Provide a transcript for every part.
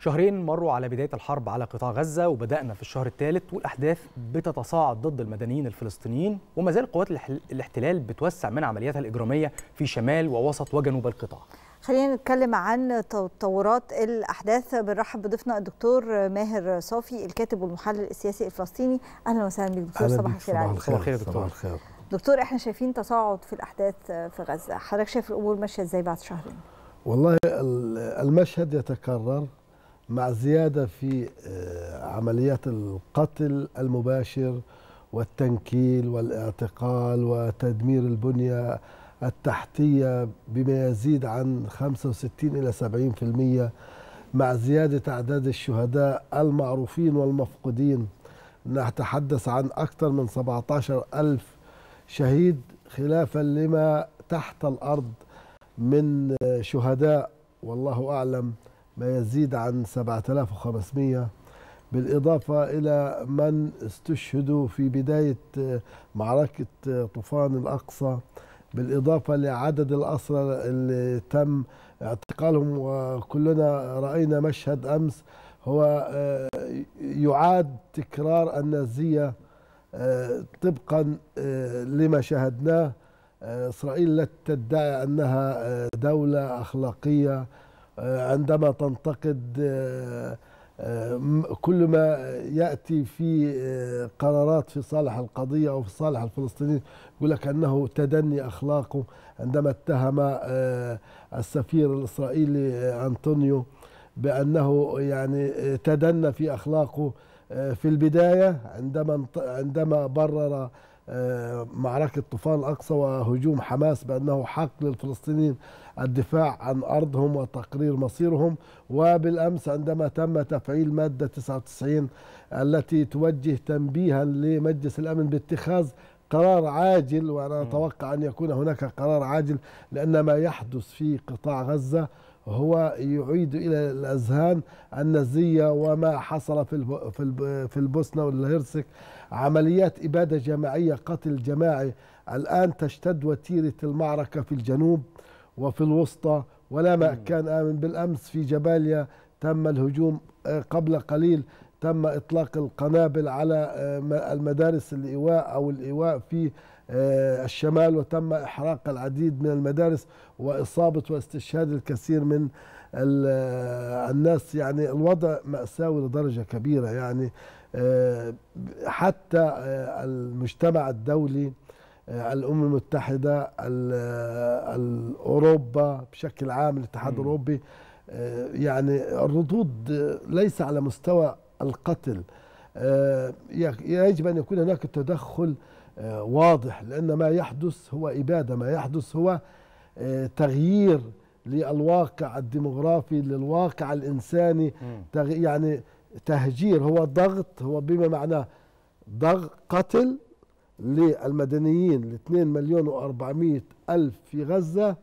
شهرين مروا على بداية الحرب على قطاع غزة وبدأنا في الشهر الثالث والأحداث بتتصاعد ضد المدنيين الفلسطينيين وما زال قوات الاحتلال بتوسع من عملياتها الإجرامية في شمال ووسط وجنوب القطاع خلينا نتكلم عن تطورات الأحداث بنرحب بضيفنا الدكتور ماهر صافي الكاتب والمحلل السياسي الفلسطيني أهلا وسهلا بك دكتور صباح الخير عليك صباح الخير دكتور صباح الخير دكتور احنا شايفين تصاعد في الأحداث في غزة حضرتك شايف الأمور ماشية ازاي بعد شهرين والله المشهد يتكرر مع زياده في آه، عمليات القتل المباشر والتنكيل والاعتقال وتدمير البنيه التحتيه بما يزيد عن 65 الى 70% مع زياده اعداد الشهداء المعروفين والمفقودين نتحدث عن اكثر من 17 ألف شهيد خلافا لما تحت الارض من آه، شهداء والله اعلم ما يزيد عن 7500 بالإضافة إلى من استشهدوا في بداية آه، معركة آه، طوفان الأقصى بالإضافة لعدد الأسرى اللي تم اعتقالهم وكلنا رأينا مشهد أمس هو آه، يعاد تكرار النازية طبقا لما شاهدناه إسرائيل لا تدعي أنها دولة أخلاقية آه، عندما تنتقد آه، آه، كل ما ياتي في قرارات في صالح القضيه او في صالح الفلسطينيين يقول لك انه تدني اخلاقه عندما اتهم السفير الاسرائيلي انطونيو بانه يعني تدنى في اخلاقه في البدايه عندما عندما برر آه، معركة طوفان الأقصى وهجوم حماس بأنه حق للفلسطينيين الدفاع عن أرضهم وتقرير مصيرهم وبالأمس عندما تم تفعيل مادة 99 التي توجه تنبيها لمجلس الأمن باتخاذ قرار عاجل وأنا أتوقع أن يكون هناك قرار عاجل لأن ما يحدث في قطاع غزة هو يعيد الى الاذهان النازيه وما حصل في في البوسنه والهرسك عمليات اباده جماعيه قتل جماعي الان تشتد وتيره المعركه في الجنوب وفي الوسطى ولا مكان امن بالامس في جباليا تم الهجوم آه، قبل قليل تم اطلاق القنابل على آه، المدارس الايواء او الايواء في آه، الشمال وتم إحراق العديد من المدارس وإصابة واستشهاد الكثير من آه، الناس يعني الوضع مأساوي لدرجة كبيرة يعني آه، حتى المجتمع الدولي الأمم المتحدة أوروبا بشكل عام الاتحاد الأوروبي يعني الردود ليس على مستوى القتل يجب أن يكون هناك تدخل آه، واضح لأن ما يحدث هو إبادة ما يحدث هو آه، تغيير للواقع الديموغرافي للواقع الإنساني يعني تهجير هو ضغط هو بما معناه ضغط قتل للمدنيين ل 2 مليون و400 ألف في غزة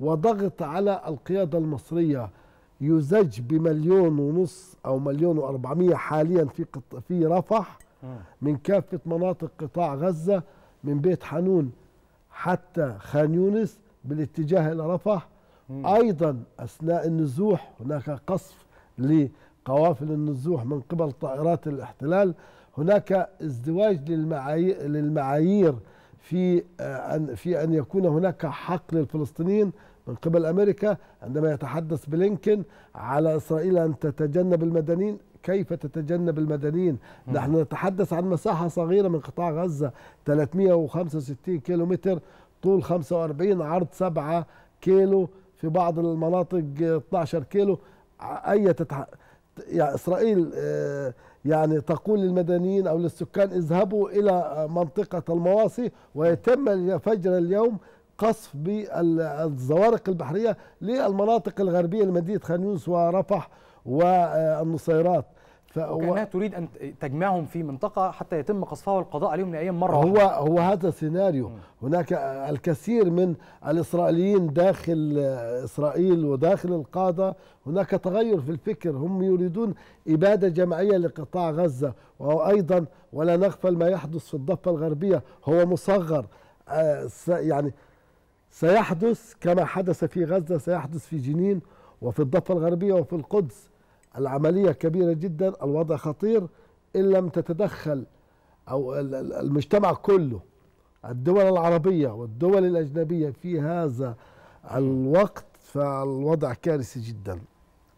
وضغط على القيادة المصرية يزج بمليون ونص أو مليون و400 حاليا في في رفح من كافة مناطق قطاع غزة من بيت حنون حتى خان يونس بالاتجاه إلى رفح أيضا أثناء النزوح هناك قصف لقوافل النزوح من قبل طائرات الاحتلال هناك ازدواج للمعايير في آه، أن في أن يكون هناك حق للفلسطينيين من قبل أمريكا عندما يتحدث بلينكن على إسرائيل أن تتجنب المدنيين كيف تتجنب المدنيين نحن نتحدث عن مساحة صغيرة من قطاع غزة 365 كيلو متر طول 45 عرض 7 كيلو في بعض المناطق 12 كيلو أي تتح... يعني إسرائيل آه، يعني تقول للمدنيين أو للسكان اذهبوا إلى منطقة المواصي ويتم فجر اليوم قصف بالزوارق البحرية للمناطق الغربية لمدينة خان يونس ورفح والنصيرات ف... وكانها تريد ان تجمعهم في منطقه حتى يتم قصفها والقضاء عليهم نهائيا مره هو واحدة. هو هذا سيناريو هناك الكثير من الاسرائيليين داخل اسرائيل وداخل القاده هناك تغير في الفكر هم يريدون اباده جماعيه لقطاع غزه وايضا ولا نغفل ما يحدث في الضفه الغربيه هو مصغر آه، يعني سيحدث كما حدث في غزه سيحدث في جنين وفي الضفه الغربيه وفي القدس العملية كبيرة جدا الوضع خطير إن لم تتدخل أو المجتمع كله الدول العربية والدول الأجنبية في هذا الوقت فالوضع كارثي جدا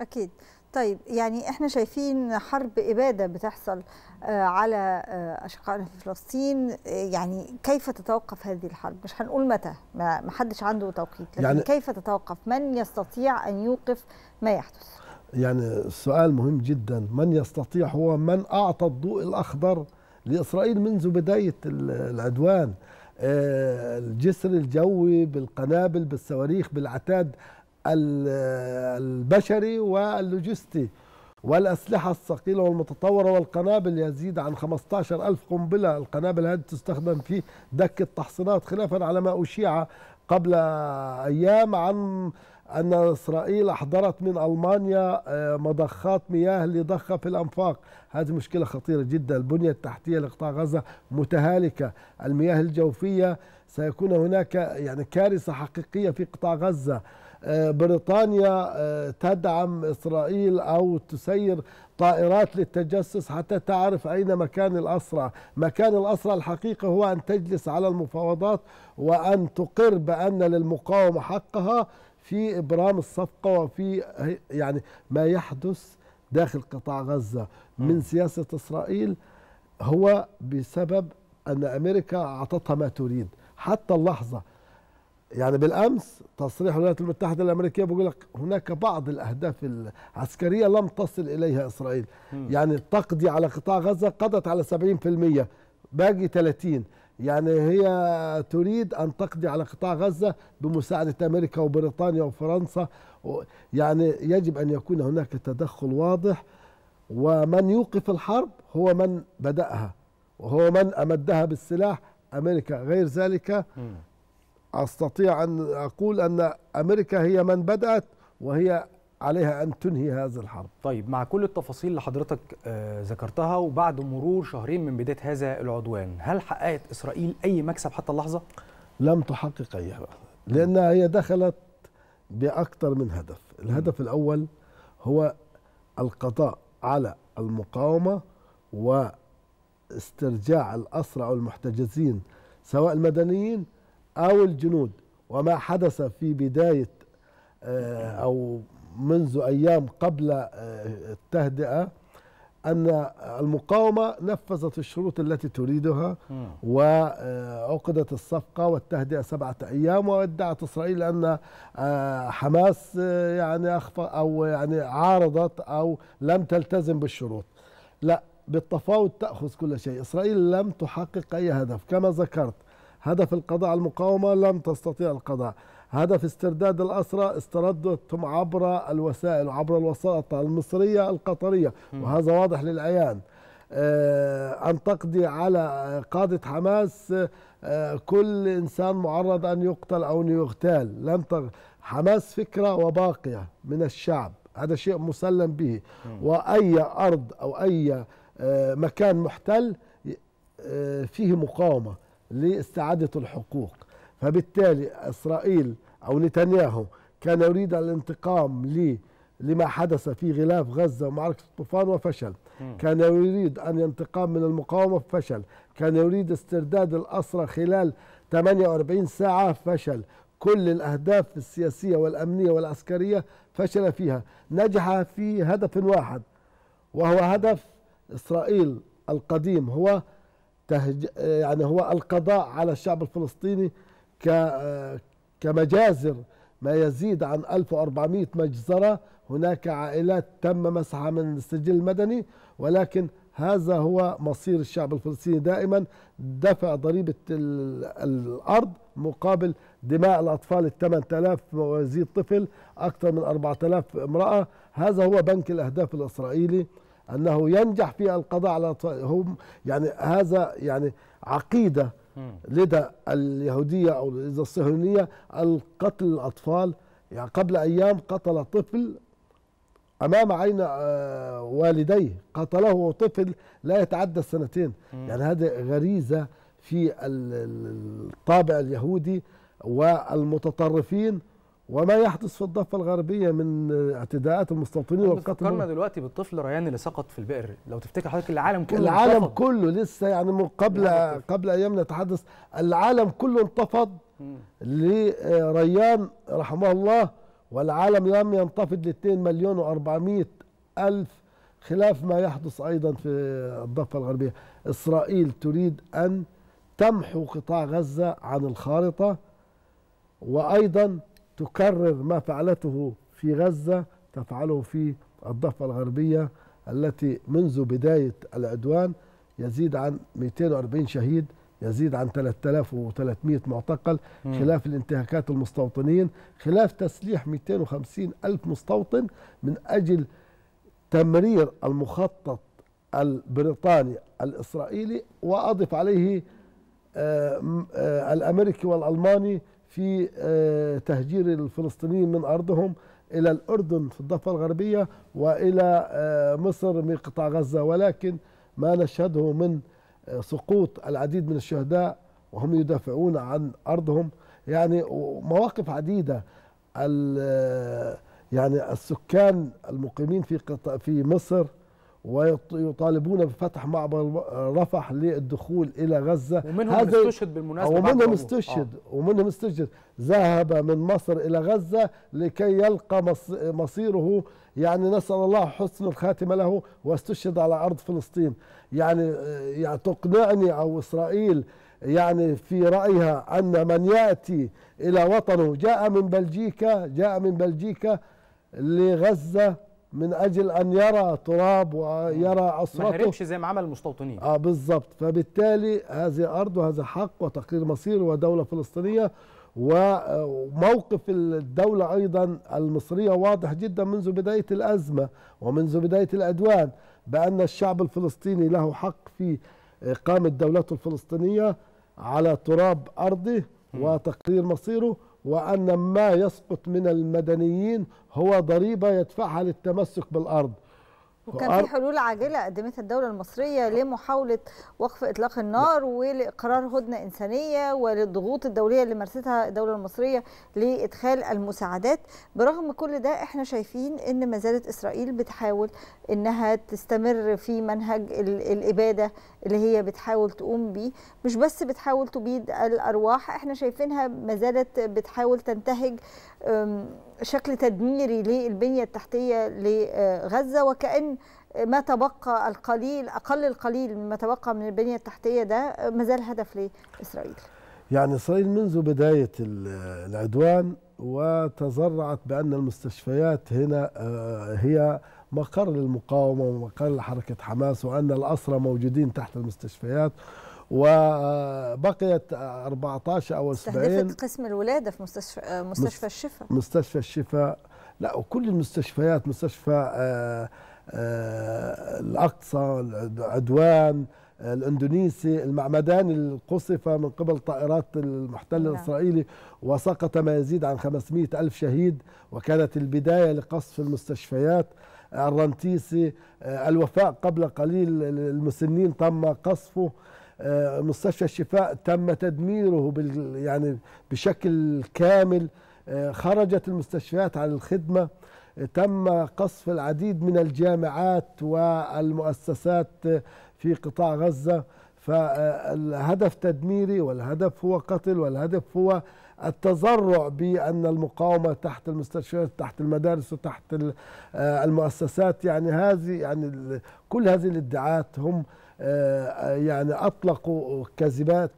أكيد طيب يعني احنا شايفين حرب إبادة بتحصل آه، على آه، أشقائنا في فلسطين آه، يعني كيف تتوقف هذه الحرب مش هنقول متى ما حدش عنده توقيت لكن يعني كيف تتوقف من يستطيع أن يوقف ما يحدث يعني السؤال مهم جدا من يستطيع هو من أعطى الضوء الأخضر لإسرائيل منذ بداية العدوان آه، الجسر الجوي بالقنابل بالصواريخ بالعتاد البشري واللوجستي والأسلحة الثقيلة والمتطورة والقنابل يزيد عن 15 ألف قنبلة القنابل هذه تستخدم في دك التحصينات خلافا على ما أشيع قبل أيام عن أن إسرائيل أحضرت من ألمانيا آه، مضخات مياه لضخة في الأنفاق هذه مشكلة خطيرة جدا البنية التحتية لقطاع غزة متهالكة المياه الجوفية سيكون هناك يعني كارثة حقيقية في قطاع غزة آه، بريطانيا آه، تدعم إسرائيل أو تسير طائرات للتجسس حتى تعرف أين مكان الأسرع مكان الأسرع الحقيقة هو أن تجلس على المفاوضات وأن تقر بأن للمقاومة حقها في ابرام الصفقه وفي يعني ما يحدث داخل قطاع غزه آه. من سياسه اسرائيل هو بسبب ان امريكا اعطتها ما تريد حتى اللحظه يعني بالامس تصريح الولايات المتحده الامريكيه بيقول لك هناك بعض الاهداف العسكريه لم تصل اليها اسرائيل م. يعني تقضي على قطاع غزه قضت على 70% باقي 30 يعني هي تريد أن تقضي على قطاع غزة بمساعدة أمريكا وبريطانيا وفرنسا يعني يجب أن يكون هناك تدخل واضح ومن يوقف الحرب هو من بدأها وهو من أمدها بالسلاح أمريكا غير ذلك أستطيع أن أقول أن أمريكا هي من بدأت وهي عليها أن تنهي هذه الحرب طيب مع كل التفاصيل اللي حضرتك آه، ذكرتها وبعد مرور شهرين من بداية هذا العدوان هل حققت إسرائيل أي مكسب حتى اللحظة؟ لم تحقق أي مكسب لأنها هي دخلت بأكثر من هدف الهدف الأول هو القضاء على المقاومة واسترجاع الأسرى أو المحتجزين سواء المدنيين أو الجنود وما حدث في بداية آه، أو منذ أيام قبل آه، التهدئة أن المقاومة نفذت الشروط التي تريدها وعقدت آه، الصفقة والتهدئة سبعة أيام وادعت إسرائيل أن آه، حماس يعني أخفى أو يعني عارضت أو لم تلتزم بالشروط لا بالتفاوض تأخذ كل شيء إسرائيل لم تحقق أي هدف كما ذكرت هدف القضاء على المقاومة لم تستطيع القضاء هدف استرداد الأسرى استردتهم عبر الوسائل وعبر الوساطة المصرية القطرية وهذا واضح للعيان آه، أن تقضي على قادة حماس آه، كل إنسان معرض أن يقتل أو أن يغتال لم تغ... حماس فكرة وباقية من الشعب هذا شيء مسلم به وأي أرض أو أي آه، مكان محتل فيه مقاومة لاستعادة الحقوق فبالتالي إسرائيل أو نتنياهو كان يريد الانتقام لي لما حدث في غلاف غزة ومعركة الطوفان وفشل كان يريد أن ينتقام من المقاومة فشل كان يريد استرداد الأسرى خلال 48 ساعة فشل كل الأهداف السياسية والأمنية والعسكرية فشل فيها نجح في هدف واحد وهو هدف إسرائيل القديم هو تهج... يعني هو القضاء على الشعب الفلسطيني ك... كمجازر ما يزيد عن 1400 مجزرة هناك عائلات تم مسحها من السجل المدني ولكن هذا هو مصير الشعب الفلسطيني دائما دفع ضريبة الأرض مقابل دماء الأطفال ال 8000 ويزيد طفل أكثر من 4000 امرأة هذا هو بنك الأهداف الإسرائيلي أنه ينجح في القضاء على هم يعني هذا يعني عقيدة لدى اليهودية أو لدى الصهيونية القتل الأطفال يعني قبل أيام قتل طفل أمام عين آه، والديه قتله طفل لا يتعدى السنتين يعني هذه غريزة في الطابع اليهودي والمتطرفين وما يحدث في الضفه الغربيه من اعتداءات المستوطنين والقتل فكرنا دلوقتي بالطفل ريان اللي سقط في البئر لو تفتكر حضرتك العالم كله العالم انتفض. كله لسه يعني من قبل قبل ايام نتحدث العالم كله انتفض لريان رحمه الله والعالم لم ينتفض ل 2 مليون و400 الف خلاف ما يحدث ايضا في الضفه الغربيه اسرائيل تريد ان تمحو قطاع غزه عن الخارطه وايضا تكرر ما فعلته في غزة تفعله في الضفة الغربية التي منذ بداية العدوان يزيد عن 240 شهيد يزيد عن 3300 معتقل خلاف الانتهاكات المستوطنين خلاف تسليح 250 ألف مستوطن من أجل تمرير المخطط البريطاني الإسرائيلي وأضف عليه آه، آه، الأمريكي والألماني في آه، تهجير الفلسطينيين من أرضهم إلى الأردن في الضفة الغربية وإلى آه، مصر من قطاع غزة ولكن ما نشهده من آه، سقوط العديد من الشهداء وهم يدافعون عن أرضهم يعني مواقف عديدة يعني السكان المقيمين في في مصر ويطالبون بفتح معبر رفح للدخول الى غزه ومنهم هذا استشهد بالمناسبه ومنهم استشهد آه. ومنهم استشهد ذهب من مصر الى غزه لكي يلقى مصيره يعني نسال الله حسن الخاتمه له واستشهد على ارض فلسطين يعني يعني آه، تقنعني او اسرائيل يعني في رايها ان من ياتي الى وطنه جاء من بلجيكا جاء من بلجيكا لغزه من اجل ان يرى تراب ويرى نعم. اسرته ما هربش زي ما عمل المستوطنين اه بالظبط فبالتالي هذه ارض وهذا حق وتقرير مصير ودوله فلسطينيه آه، وموقف الدولة أيضا المصرية واضح جدا منذ بداية الأزمة ومنذ بداية الأدوان بأن الشعب الفلسطيني له حق في إقامة دولته الفلسطينية على تراب أرضه وتقرير مصيره وأن ما يسقط من المدنيين هو ضريبة يدفعها للتمسك بالأرض وكان في حلول عاجله قدمتها الدوله المصريه لمحاوله وقف اطلاق النار ولاقرار هدنه انسانيه وللضغوط الدوليه اللي مارستها الدوله المصريه لادخال المساعدات برغم كل ده احنا شايفين ان ما زالت اسرائيل بتحاول انها تستمر في منهج الاباده اللي هي بتحاول تقوم بيه مش بس بتحاول تبيد الارواح احنا شايفينها ما زالت بتحاول تنتهج شكل تدميري للبنية التحتية لغزة وكأن ما تبقى القليل أقل القليل مما تبقى من البنية التحتية ده ما زال هدف لإسرائيل يعني إسرائيل منذ بداية العدوان وتزرعت بأن المستشفيات هنا آه، هي مقر للمقاومة ومقر لحركة حماس وأن الأسرى موجودين تحت المستشفيات وبقيت 14 او 70 استهدفت قسم الولاده في مستشفى آه، مستشفى الشفاء مستشفى الشفاء لا وكل المستشفيات مستشفى آه، آه، الاقصى عدوان الاندونيسي المعمدان اللي قصف من قبل طائرات المحتل نعم. الاسرائيلي وسقط ما يزيد عن 500 الف شهيد وكانت البدايه لقصف المستشفيات الرنتيسي الوفاء قبل قليل المسنين تم قصفه آه، مستشفى الشفاء تم تدميره بال يعني بشكل كامل آه، خرجت المستشفيات عن الخدمه تم قصف العديد من الجامعات والمؤسسات في قطاع غزه فالهدف آه، تدميري والهدف هو قتل والهدف هو التذرع بأن المقاومة تحت المستشفيات تحت المدارس وتحت المؤسسات يعني هذه يعني كل هذه الادعاءات هم آه، يعني أطلقوا كذبات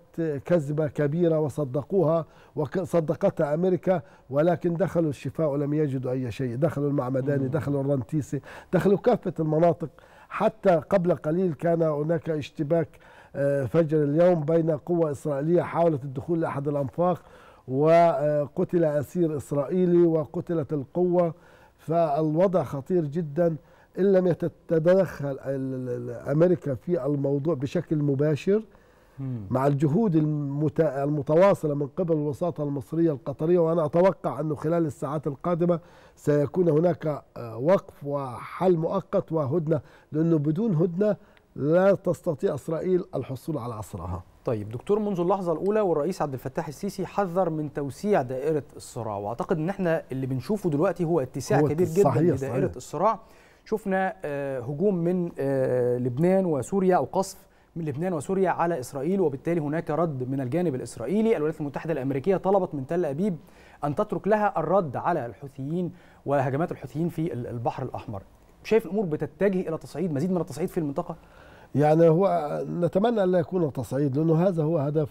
كذبة كبيرة وصدقوها وصدقتها أمريكا ولكن دخلوا الشفاء ولم يجدوا أي شيء دخلوا المعمداني دخلوا الرنتيسي دخلوا كافة المناطق حتى قبل قليل كان هناك اشتباك آه، فجر اليوم بين قوة إسرائيلية حاولت الدخول لأحد الأنفاق وقتل أسير إسرائيلي وقتلت القوة فالوضع خطير جداً ان لم تتدخل امريكا في الموضوع بشكل مباشر مع الجهود المتواصله من قبل الوساطه المصريه القطريه وانا اتوقع انه خلال الساعات القادمه سيكون هناك آه، وقف وحل مؤقت وهدنه لانه بدون هدنه لا تستطيع اسرائيل الحصول على اسرها. طيب دكتور منذ اللحظه الاولى والرئيس عبد الفتاح السيسي حذر من توسيع دائره الصراع واعتقد ان احنا اللي بنشوفه دلوقتي هو اتساع هو كبير جدا لدائره الصراع شفنا آه، هجوم من آه، لبنان وسوريا أو قصف من لبنان وسوريا على إسرائيل وبالتالي هناك رد من الجانب الإسرائيلي الولايات المتحدة الأمريكية طلبت من تل أبيب أن تترك لها الرد على الحوثيين وهجمات الحوثيين في البحر الأحمر شايف الأمور بتتجه إلى تصعيد مزيد من التصعيد في المنطقة؟ يعني هو نتمنى أن لا يكون تصعيد لأنه هذا هو هدف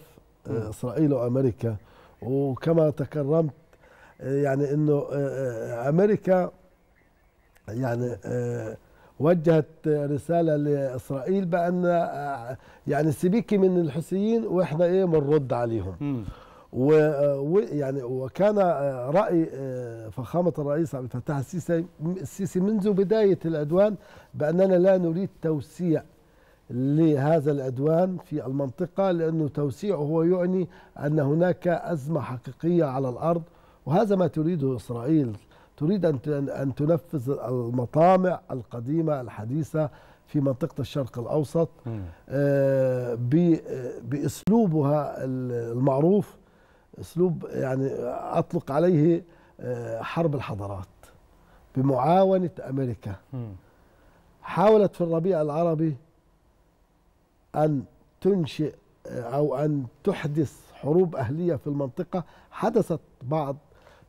آه، إسرائيل وأمريكا وكما تكرمت يعني أنه أمريكا يعني آه، وجهت رساله لاسرائيل بان آه، يعني سيبيكي من الحوثيين واحنا ايه بنرد عليهم ويعني آه، وكان راي فخامه الرئيس عبد الفتاح السيسي السيسي منذ بدايه العدوان باننا لا نريد توسيع لهذا العدوان في المنطقه لانه توسيعه هو يعني ان هناك ازمه حقيقيه على الارض وهذا ما تريده اسرائيل تريد أن تنفذ المطامع القديمة الحديثة في منطقة الشرق الأوسط آه، بأسلوبها المعروف أسلوب يعني أطلق عليه آه، حرب الحضارات بمعاونة أمريكا حاولت في الربيع العربي أن تنشئ آه، أو أن تحدث حروب أهلية في المنطقة حدثت بعض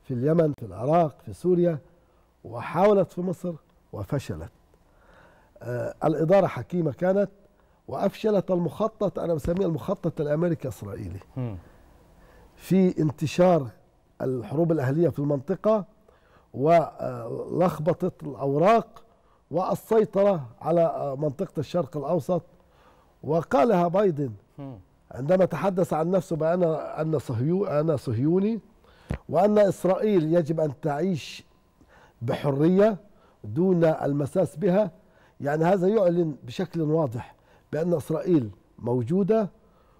في اليمن في العراق في سوريا وحاولت في مصر وفشلت آه الإدارة حكيمة كانت وأفشلت المخطط أنا بسميه المخطط الأمريكي إسرائيلي في انتشار الحروب الأهلية في المنطقة ولخبطة الأوراق والسيطرة على منطقة الشرق الأوسط وقالها بايدن عندما تحدث عن نفسه بأن أنا صهيوني وأن إسرائيل يجب أن تعيش بحرية دون المساس بها يعني هذا يعلن بشكل واضح بأن إسرائيل موجودة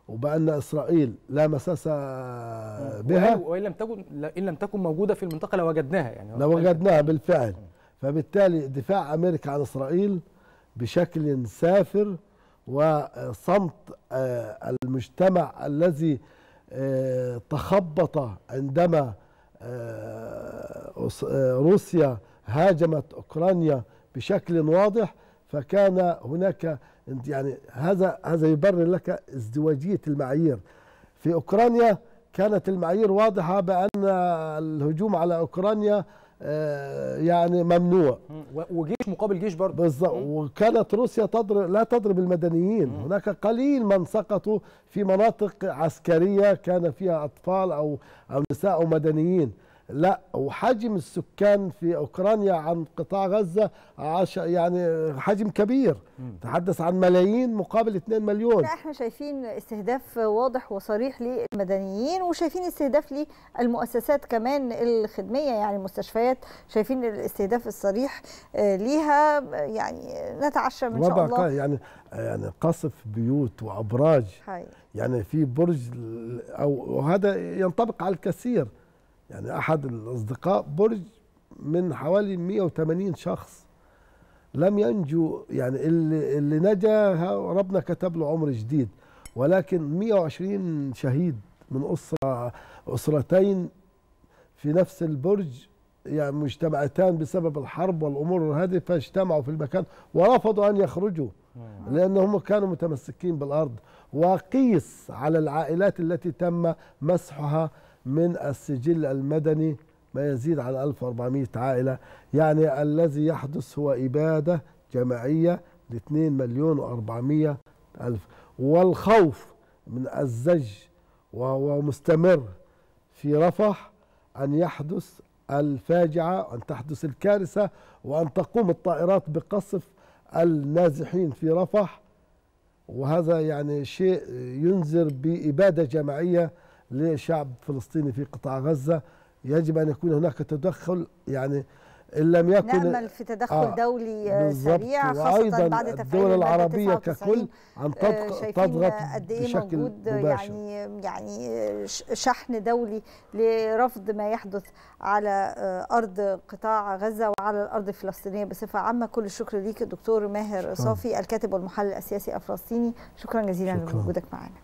وبأن إسرائيل لا مساس بها وإن لم تكن إن لم تكن موجودة في المنطقة لوجدناها يعني لوجدناها بالفعل فبالتالي دفاع أمريكا عن إسرائيل بشكل سافر وصمت آه، المجتمع الذي آه، تخبط عندما آه، آه، روسيا هاجمت اوكرانيا بشكل واضح فكان هناك يعني هذا هذا يبرر لك ازدواجيه المعايير في اوكرانيا كانت المعايير واضحه بان الهجوم على اوكرانيا آه، يعني ممنوع وجيش مقابل جيش برضه بالظبط وكانت روسيا تضرب لا تضرب المدنيين مم. هناك قليل من سقطوا في مناطق عسكريه كان فيها اطفال او او نساء او مدنيين لا وحجم السكان في أوكرانيا عن قطاع غزة عش يعني حجم كبير تحدث عن ملايين مقابل 2 مليون لا احنا شايفين استهداف واضح وصريح للمدنيين وشايفين استهداف للمؤسسات كمان الخدمية يعني المستشفيات شايفين الاستهداف الصريح آه، ليها يعني نتعشم إن شاء الله يعني آه، يعني قصف بيوت وأبراج حقيقي. يعني في برج أو وهذا ينطبق على الكثير يعني احد الاصدقاء برج من حوالي 180 شخص لم ينجو يعني اللي, اللي نجا ربنا كتب له عمر جديد ولكن 120 شهيد من اسره اسرتين في نفس البرج يعني مجتمعتان بسبب الحرب والامور هذه فاجتمعوا في المكان ورفضوا ان يخرجوا لانهم كانوا متمسكين بالارض وقيس على العائلات التي تم مسحها من السجل المدني ما يزيد عن 1400 عائلة يعني الذي يحدث هو إبادة جماعية ل 2 مليون و400 ألف والخوف من الزج وهو مستمر في رفح أن يحدث الفاجعة أن تحدث الكارثة وأن تقوم الطائرات بقصف النازحين في رفح وهذا يعني شيء ينذر بإبادة جماعية لشعب فلسطيني في قطاع غزة يجب أن يكون هناك تدخل يعني إن لم يكن نأمل في تدخل آه دولي سريع خاصة بعد تفعيل الدول العربية ككل أن آه، تضغط قد إيه بشكل مباشر يعني يعني شحن دولي لرفض ما يحدث على آه، أرض قطاع غزة وعلى الأرض الفلسطينية بصفة عامة كل الشكر ليك الدكتور ماهر صافي الكاتب والمحلل السياسي الفلسطيني شكرا جزيلا لوجودك معنا